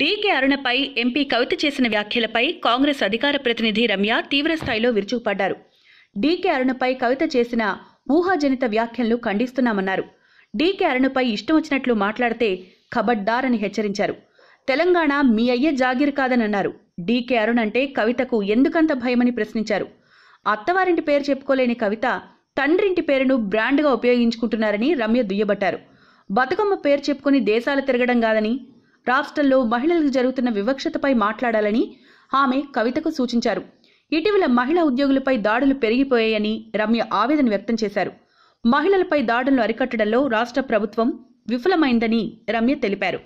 DK అరుణపై MP కవిత చేసిన వ్యాఖ్యలపై కాంగ్రెస్ అధికార ప్రతినిధి రమ్య తీవ్రస్థాయిలో విరుచుకుపడ్డారు డీకే అరుణపై కవిత చేసిన ఊహాజనిత వ్యాఖ్యలను ఖండిస్తున్నామన్నారు డీకే అరుణపై ఇష్టం వచ్చినట్లు మాట్లాడితే ఖబర్దార్ అని హెచ్చరించారు తెలంగాణ మీ అయ్య జాగీర్ కాదనన్నారు డీకే అరుణ్ అంటే కవితకు ఎందుకంత భయమని ప్రశ్నించారు అత్తవారింటి పేరు చెప్పుకోలేని కవిత తండ్రింటి పేరును బ్రాండ్గా ఉపయోగించుకుంటున్నారని రమ్య దుయ్యబట్టారు బతుకమ్మ పేరు చెప్పుకుని దేశాలు తిరగడం కాదని రాష్ట్రంలో మహిళలకు జరుగుతున్న వివక్షతపై మాట్లాడాలని ఆమె కవితకు సూచించారు ఇటీవల మహిళా ఉద్యోగులపై దాడులు పెరిగిపోయాయని రమ్య ఆవేదన వ్యక్తం చేశారు మహిళలపై దాడులను అరికట్టడంలో రాష్ట్ర ప్రభుత్వం విఫలమైందని రమ్య తెలిపారు